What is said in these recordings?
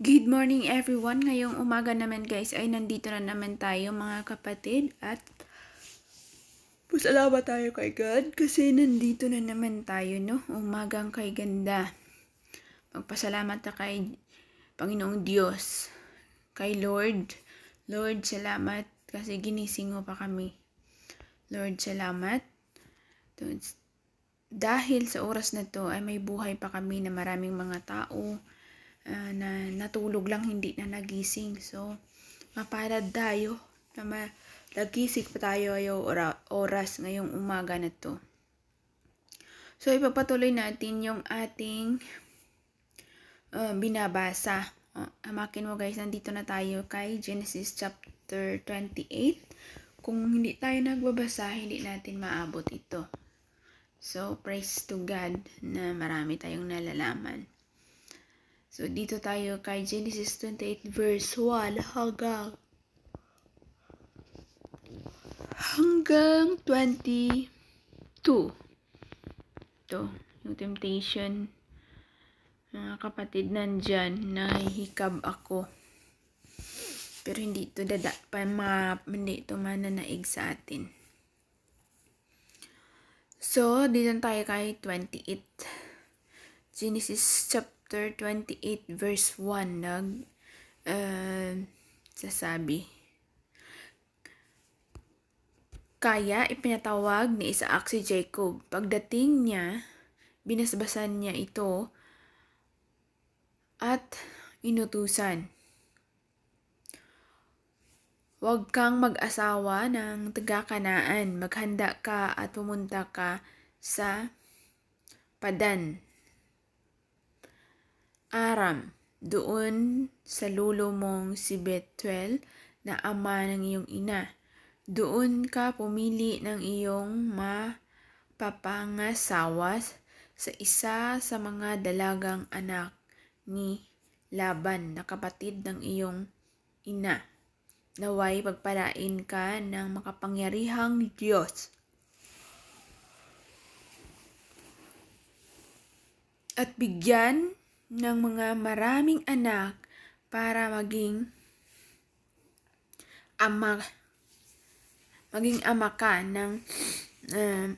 Good morning everyone! Ngayong umaga naman guys ay nandito na naman tayo mga kapatid at pasalamat tayo kay God kasi nandito na naman tayo no? Umagang kay ganda. Magpasalamat na kay Panginoong Diyos, kay Lord. Lord, salamat kasi ginising mo pa kami. Lord, salamat. Dahil sa oras na to ay may buhay pa kami na maraming mga tao, Ah, na natulog lang, hindi na nagising. So, mapalad tayo na ma- nagising pa tayo yung ora- oras ngayong umaga na to. So, ipapatuloy natin yung ating uh, binabasa. Uh, ah, amakin mo guys, nandito na tayo kay Genesis chapter 28. Kung hindi tayo nagbabasa, hindi natin maabot ito. So, praise to God na marami tayong nalalaman. So, dito tayo kay Genesis 28 verse 1 hanggang hanggang 22. Ito, yung temptation. Mga kapatid, nandyan, nahihikab ako. Pero hindi ito dada, pa, ma, hindi ito mananaig sa atin. So, dito tayo kay 28. Genesis chapter chapter 28 verse 1 nag uh, sasabi Kaya ipinatawag ni Isaac si Jacob. Pagdating niya, binasbasan niya ito at inutusan. Huwag kang mag-asawa ng taga-kanaan. Maghanda ka at pumunta ka sa padan Aram, doon sa lolo mong si Betuel na ama ng iyong ina. Doon ka pumili ng iyong mapapangasawa sa isa sa mga dalagang anak ni Laban na kapatid ng iyong ina. Naway pagpalain ka ng makapangyarihang Diyos. At bigyan ng mga maraming anak para maging ama maging ama ka ng uh,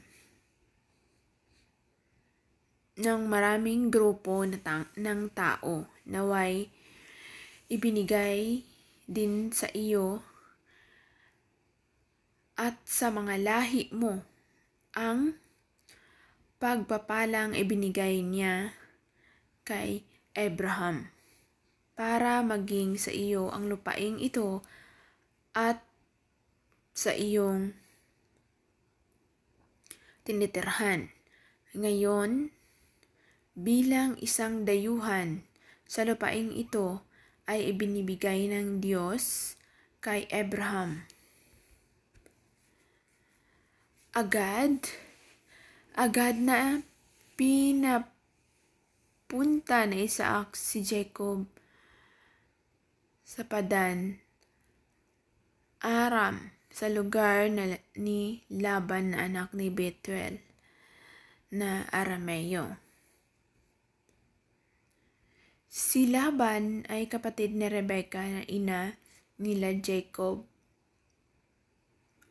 ng maraming grupo na ta- ng tao naway ibinigay din sa iyo at sa mga lahi mo ang pagpapalang ibinigay niya kay Abraham para maging sa iyo ang lupaing ito at sa iyong tinitirhan. Ngayon, bilang isang dayuhan sa lupaing ito ay ibinibigay ng Diyos kay Abraham. Agad, agad na pinap punta na Isaac si Jacob sa Padan, Aram, sa lugar na, ni Laban na anak ni Betuel na Arameo. Si Laban ay kapatid ni Rebecca na ina nila Jacob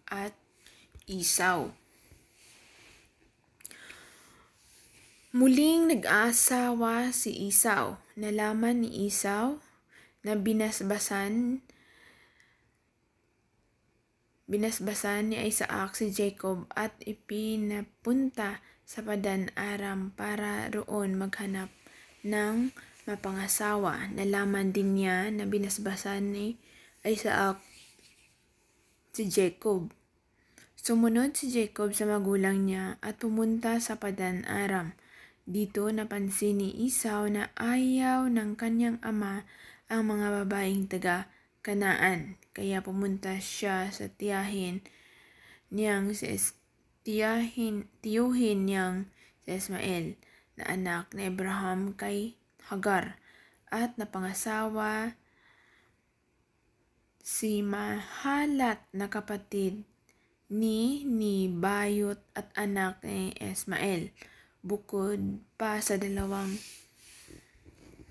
at Isaw. Muling nag asawa si Isaw. Nalaman ni Isaw na binasbasan binasbasan ni Isaac si Jacob at ipinapunta sa Padan Aram para roon maghanap ng mapangasawa. Nalaman din niya na binasbasan ni Isaac si Jacob. Sumunod si Jacob sa magulang niya at pumunta sa Padan Aram dito napansin ni Isaw na ayaw ng kanyang ama ang mga babaeng taga Kanaan. Kaya pumunta siya sa tiyahin niyang si es, tiyahin, tiyuhin niyang si Ismael na anak ni Abraham kay Hagar at napangasawa si Mahalat na kapatid ni Nibayot at anak ni Ismael bukod pa sa dalawang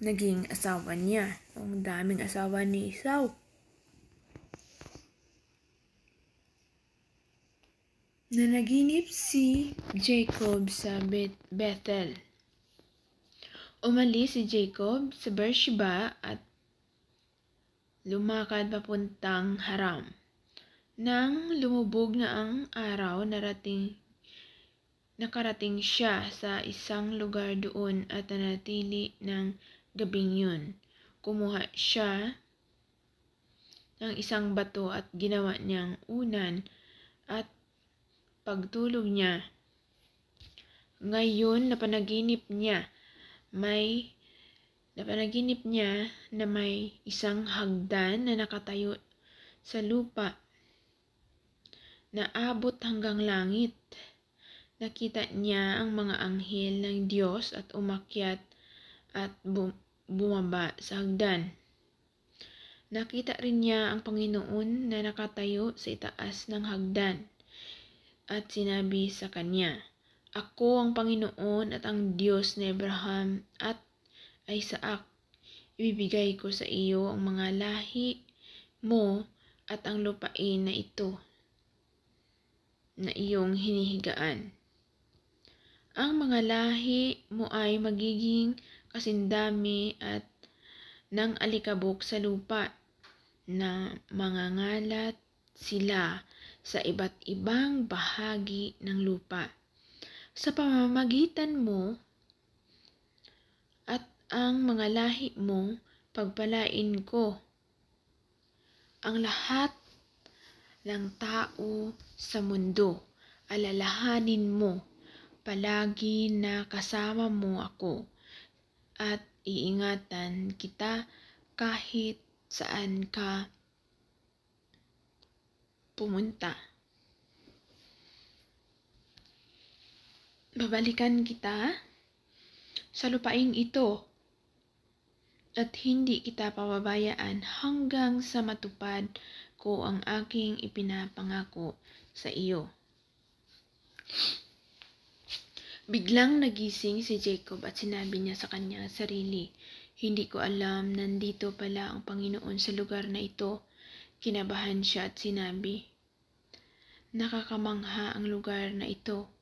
naging asawa niya. Ang daming asawa ni Isaw. Nanaginip si Jacob sa Bethel. Umalis si Jacob sa Beersheba at lumakad papuntang Haram. Nang lumubog na ang araw, narating Nakarating siya sa isang lugar doon at nanatili ng gabing yun. Kumuha siya ng isang bato at ginawa niyang unan at pagtulog niya. Ngayon, napanaginip niya may napanaginip niya na may isang hagdan na nakatayo sa lupa na abot hanggang langit nakita niya ang mga anghel ng Diyos at umakyat at bum- bumaba sa hagdan. Nakita rin niya ang Panginoon na nakatayo sa itaas ng hagdan at sinabi sa kanya, Ako ang Panginoon at ang Diyos ni Abraham at Isaac. Ibibigay ko sa iyo ang mga lahi mo at ang lupain na ito na iyong hinihigaan ang mga lahi mo ay magiging kasindami at ng alikabok sa lupa na mangangalat sila sa iba't ibang bahagi ng lupa. Sa pamamagitan mo at ang mga lahi mo, pagpalain ko ang lahat ng tao sa mundo. Alalahanin mo palagi na kasama mo ako at iingatan kita kahit saan ka pumunta. Babalikan kita sa lupaing ito at hindi kita pababayaan hanggang sa matupad ko ang aking ipinapangako sa iyo. Biglang nagising si Jacob at sinabi niya sa kanyang sarili, Hindi ko alam, nandito pala ang Panginoon sa lugar na ito. Kinabahan siya at sinabi, Nakakamangha ang lugar na ito.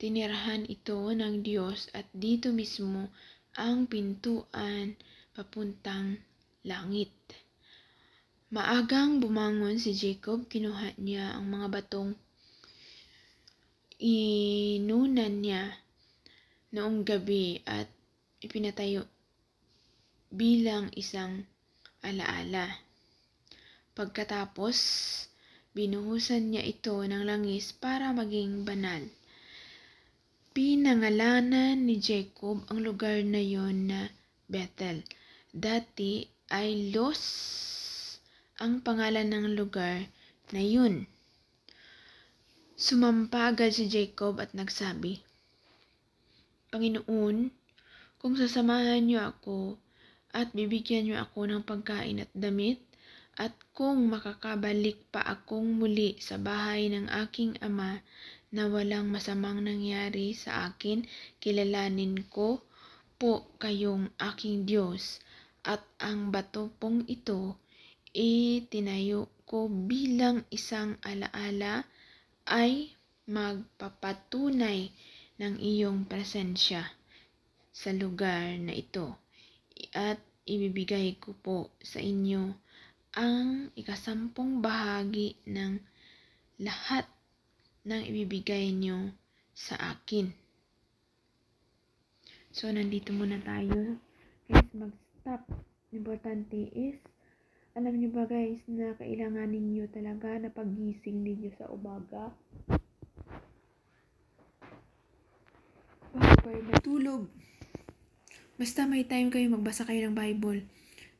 Tinirahan ito ng Diyos at dito mismo ang pintuan papuntang langit. Maagang bumangon si Jacob, kinuha niya ang mga batong inunan niya noong gabi at ipinatayo bilang isang alaala. Pagkatapos, binuhusan niya ito ng langis para maging banal. Pinangalanan ni Jacob ang lugar na yon na Bethel. Dati ay Los ang pangalan ng lugar na yun. Sumampa agad si Jacob at nagsabi, Panginoon, kung sasamahan niyo ako at bibigyan niyo ako ng pagkain at damit, at kung makakabalik pa akong muli sa bahay ng aking ama na walang masamang nangyari sa akin, kilalanin ko po kayong aking Diyos at ang bato pong ito itinayo ko bilang isang alaala ay magpapatunay ng iyong presensya sa lugar na ito at ibibigay ko po sa inyo ang ikasampung bahagi ng lahat ng ibibigay nyo sa akin. So, nandito muna tayo. Guys, mag-stop. Importante is alam niyo ba guys na kailangan ninyo talaga na pagising ninyo sa umaga? Bago kayo natulog. Basta may time kayo magbasa kayo ng Bible.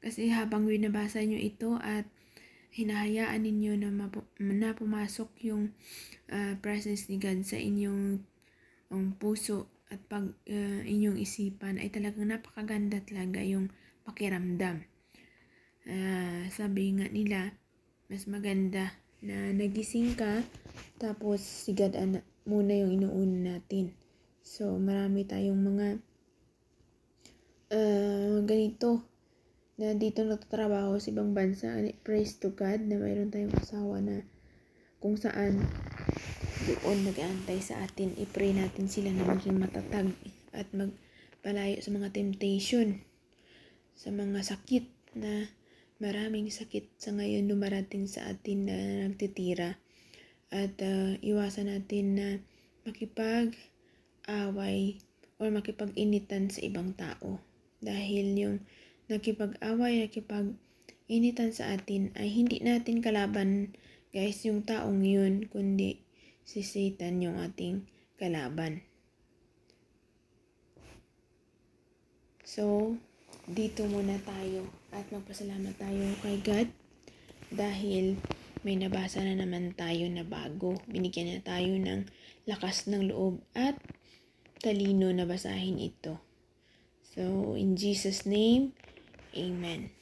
Kasi habang binabasa nyo ito at hinahayaan ninyo na, mapu- na pumasok yung uh, presence ni God sa inyong um, puso at pag uh, inyong isipan ay talagang napakaganda talaga yung pakiramdam. Uh, sabi nga nila, mas maganda na nagising ka, tapos sigad na, muna yung inuuna natin. So, marami tayong mga uh, ganito na dito nagtatrabaho sa ibang bansa. Praise to God na mayroon tayong asawa na kung saan doon nag-aantay sa atin. I-pray natin sila na maging matatag at magpalayo sa mga temptation, sa mga sakit na maraming sakit sa ngayon dumarating sa atin na nagtitira at uh, iwasan natin na makipag-away o makipag-initan sa ibang tao dahil yung nakipag-away, nakipag-initan sa atin ay hindi natin kalaban guys yung taong yun kundi si Satan yung ating kalaban. So, dito muna tayo at magpasalamat tayo kay God dahil may nabasa na naman tayo na bago. Binigyan na tayo ng lakas ng loob at talino na basahin ito. So, in Jesus' name, Amen.